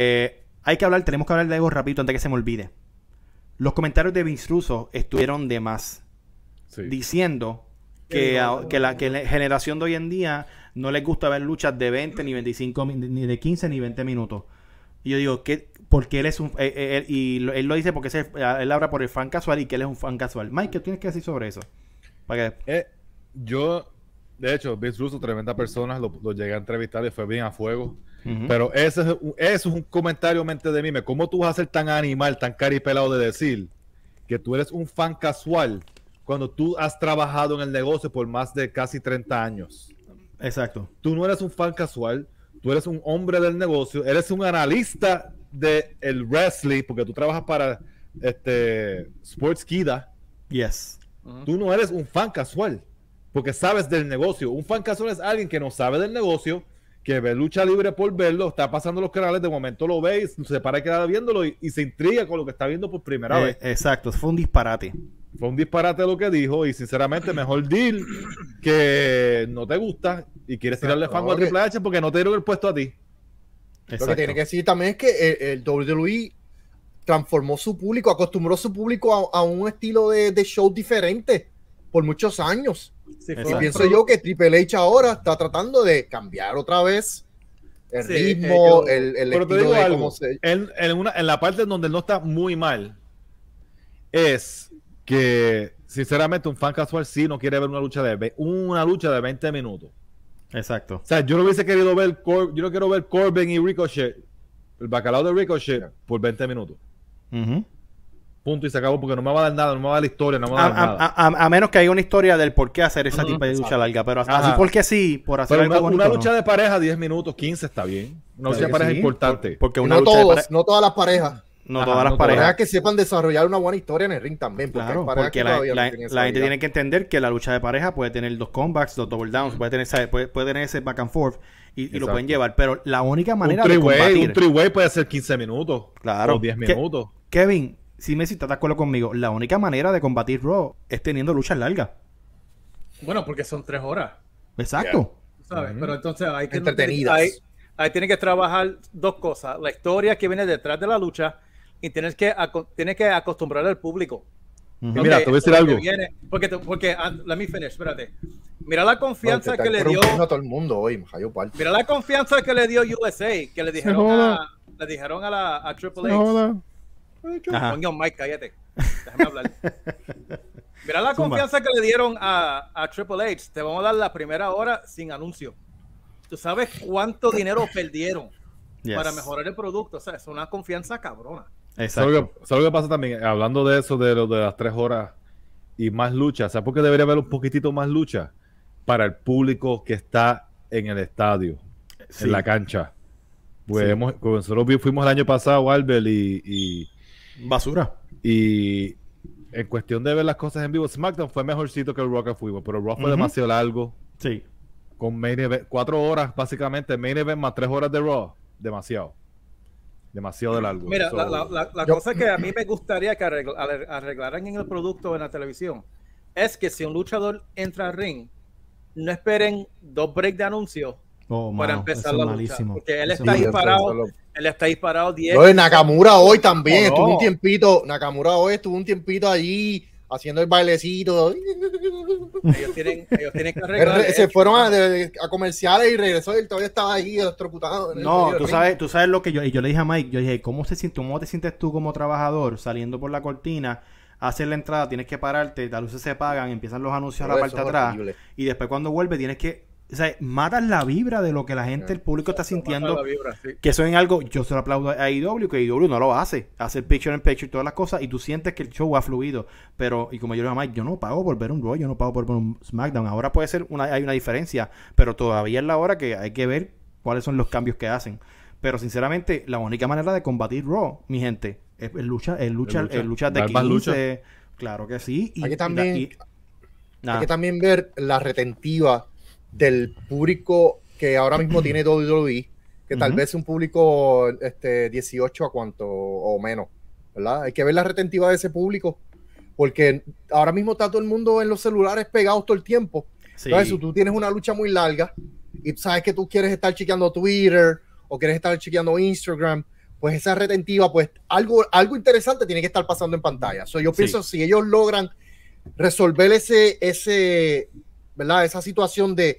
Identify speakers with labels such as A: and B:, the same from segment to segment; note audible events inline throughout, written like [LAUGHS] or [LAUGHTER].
A: Eh, hay que hablar, tenemos que hablar de algo rápido antes de que se me olvide. Los comentarios de Vince Russo estuvieron de más. Diciendo que, la, generación de hoy en día no les gusta ver luchas de 20, ni 25, ni de 15, ni 20 minutos. Y yo digo, porque él es un... Eh, eh, y él lo dice porque él habla
B: por el fan casual y que él es un fan casual. Mike, ¿qué tienes que decir sobre eso? yo, de hecho, Vince Russo, tremenda persona, lo, lo, llegué a entrevistar y fue bien a fuego. Pero ese es, eso es un comentario mente de mí. ¿Cómo tú vas a ser tan animal, tan caripelado de decir que tú eres un fan casual cuando tú has trabajado en el negocio por más de casi 30 años? Exacto. Tú no eres un fan casual, tú eres un hombre del negocio, eres un analista del wrestling porque tú trabajas para este Sports Kida. Yes. Tú no eres un fan casual porque sabes del negocio. Un fan casual es alguien que no sabe del negocio, que ve lucha libre por verlo, está pasando los canales, de momento lo ve y se para y viéndolo y, se intriga con lo que está viendo por primera eh, vez. Exacto, fue un disparate. Fue un disparate lo que dijo y sinceramente mejor deal que no te gusta y quieres tirarle fango a Triple H porque no te dieron el puesto a ti. Lo que tiene
C: que decir también es que el, WWE transformó su público, acostumbró su público a, un estilo de show diferente por muchos años y pienso yo que Triple H ahora está tratando de cambiar otra vez el ritmo, eh, el, el pero te digo algo, en, una, en, la parte donde no está muy mal
B: es que sinceramente un fan casual sí no quiere ver una lucha de una lucha de 20 minutos. Exacto. O sea, yo no hubiese querido ver yo no quiero ver Corbin y Ricochet, el bacalao de Ricochet por 20 minutos. Punto y se acabó porque no me va a dar nada, no me va a dar la historia, no me va a dar nada. A,
A: menos que haya una historia del por qué hacer esa tipo de lucha larga,
B: pero así porque
C: sí, por hacer algo una, lucha de
B: pareja 10 minutos, 15 está bien. Una lucha de pareja importante. porque una no
C: no todas las parejas.
B: No todas las parejas.
C: que sepan desarrollar una buena historia en el ring también. Porque, claro, porque la, gente tiene que
A: entender que la lucha de pareja puede tener dos comebacks, dos double downs, puede tener, Puede, ese back and forth y, lo pueden llevar. Pero la única manera un de Un three-way puede ser 15 minutos claro, o 10 minutos. Kevin, si Messi está de acuerdo conmigo, la única manera de combatir Raw es teniendo luchas largas. Bueno, porque son tres horas. Exacto. ¿Sabes? Pero entonces hay que... Entretenidas. tienen que trabajar dos cosas. La historia que viene detrás de la lucha y tienes que, tienes que acostumbrar al público.
C: Mira, te voy a decir algo.
A: porque, porque, ah, let me espérate. Mira la confianza que le dio. el
C: mundo hoy, Mira
A: la confianza que le dio USA, que le dijeron a, le dijeron a la a Triple H Mike, cállate. Déjame hablar. [LAUGHS] Mira la confianza que le dieron a, Triple H. Te vamos a dar la primera hora sin anuncio. Tú sabes cuánto dinero [LAUGHS] perdieron para mejorar el producto. O sea, es una confianza cabrona.
B: Exacto. ¿Sabes lo que pasa también? Hablando de eso, de las tres horas y más lucha, ¿sabes por qué debería haber un poquitito más lucha? Para el público que está en el estadio, en la cancha. Pues, pues nosotros fuimos el año pasado, Albert, y, y Basura. Y en cuestión de ver las cosas en vivo, SmackDown fue mejorcito que el Rock fue, pero el Raw fue demasiado largo. Sí. Con main cuatro horas básicamente, main event más tres horas de Raw, demasiado. Demasiado de largo. Mira, la,
A: cosa que a mí me gustaría que arreglaran en el producto en la televisión es que si un luchador entra al ring,
C: no esperen dos breaks de anuncios oh, para empezar la lucha. él está él está disparado 10. Oye, Nakamura hoy también, estuvo un tiempito, Nakamura hoy estuvo un tiempito allí haciendo el bailecito. Ellos tienen, que [LAUGHS] Se fueron a, comerciales y regresó él todavía estaba ahí electrocutado. No, tú sabes, tú
A: sabes lo que yo, y yo le dije a Mike, yo dije, ¿cómo, se siente, ¿cómo te sientes tú como trabajador saliendo por la cortina? hacer la entrada, tienes que pararte, las luces se apagan, empiezan los anuncios a la parte de atrás. Y después cuando vuelve tienes que o sea, matas la vibra de lo que la gente, el público está sintiendo. Que eso es algo, yo se lo aplaudo a IW, e que IW e no lo hace. Hace picture in picture, y todas las cosas, y tú sientes que el show ha fluido. Pero, y como yo le digo a Mike, yo no pago por ver un Raw, yo no pago por ver un SmackDown. Ahora puede ser, una, hay una diferencia, pero todavía es la hora que hay que ver cuáles son los cambios que hacen. Pero sinceramente, la única manera de combatir Raw, mi gente, es luchar lucha, el lucha, lucha, de
C: Claro que sí. Hay que también, hay que también ver la retentiva del público que ahora mismo tiene [CLEARS THROAT] WWE, que tal vez un público este, 18 a cuánto o menos, ¿verdad? Hay que ver la retentiva de ese público, porque ahora mismo está todo el mundo en los celulares pegados todo el tiempo. Entonces, si tú tienes una lucha muy larga y sabes que tú quieres estar chequeando Twitter o quieres estar chequeando Instagram, pues esa retentiva, pues algo, algo interesante tiene que estar pasando en pantalla. So, yo pienso, que si ellos logran resolver ese, ese, ¿verdad? Esa situación de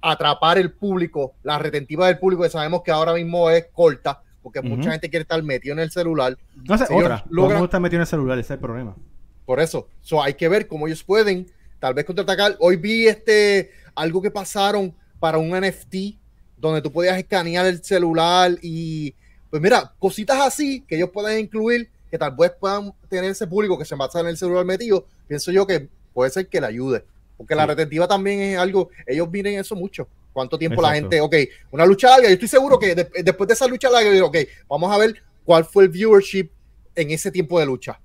C: atrapar el público, la retentiva del público, que sabemos que ahora mismo es corta, porque mucha gente quiere estar metido en el celular. No sé, en el celular, ese es el problema. Por eso, so, hay que ver cómo ellos pueden, tal vez contraatacar. Hoy vi este algo que pasaron para un NFT, donde tú podías escanear el celular y, pues mira, cositas así que ellos puedan incluir, que tal vez puedan tener ese público que se basa en el celular metido, pienso yo que puede ser que le ayude. Porque la retentiva también es algo, ellos miren eso mucho. ¿Cuánto tiempo la gente, ok, una lucha larga? Yo estoy seguro que después de esa lucha larga, yo digo, ok, vamos a ver cuál fue el viewership en ese tiempo de lucha.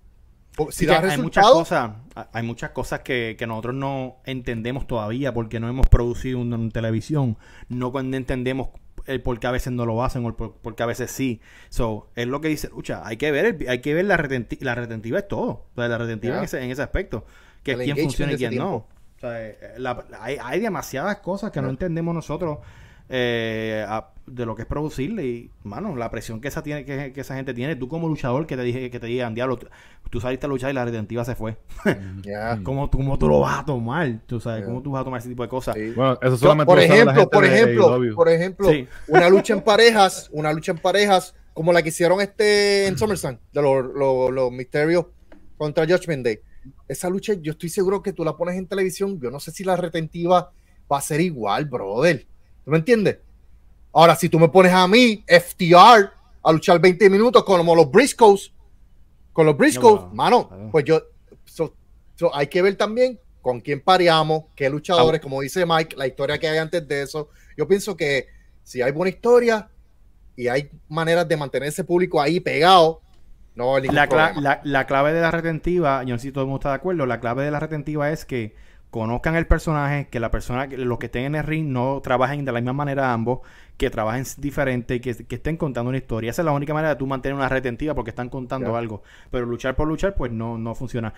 C: Si da hay muchas cosas,
A: hay muchas cosas que, nosotros no entendemos todavía porque no hemos producido una, televisión, no cuando entendemos el por qué a veces no lo hacen o por, qué a veces sí. So, es lo que dice, lucha, hay que ver, hay que ver la, retentiva, la retentiva es todo, o la retentiva en, ese, aspecto, que quién funciona y quién no. Eh, eh, hay, demasiadas cosas que no, entendemos nosotros eh, de lo que es producirle y, mano, la presión que esa, tiene, que, esa gente tiene. Tú como luchador que te dije que te digan, diablo, tú, saliste a luchar y la retentiva se fue. Mm. [LAUGHS] ¿Cómo, tú, lo vas a tomar? ¿Tú ¿Cómo tú vas a tomar ese tipo de
C: cosas?
B: eso por, ejemplo, por, ejemplo, por
C: ejemplo, una lucha en parejas, una lucha en parejas como la que hicieron este en [CLEARS THROAT] SummerSlam, de los, los Misterios contra Judgment Day esa lucha yo estoy seguro que tú la pones en televisión, yo no sé si la retentiva va a ser igual, brother. ¿Tú me entiendes? Ahora, si tú me pones a mí, FTR, a luchar 20 minutos con los Briscoes, con los Briscoes, mano, pues yo, hay que ver también con quién pareamos, qué luchadores, ah, como dice Mike, la historia que hay antes de eso. Yo pienso que si hay buena historia y hay maneras de mantener ese público ahí pegado, la, la, clave de la
A: retentiva, yo no sé si todo el mundo está de acuerdo, la clave de la retentiva es que conozcan el personaje, que la persona, los que estén en el ring no trabajen de la misma manera ambos, que trabajen diferente, que, que estén contando una historia. Esa es la única manera de tú mantener una retentiva porque están contando algo. Pero luchar por luchar, pues no, no funciona.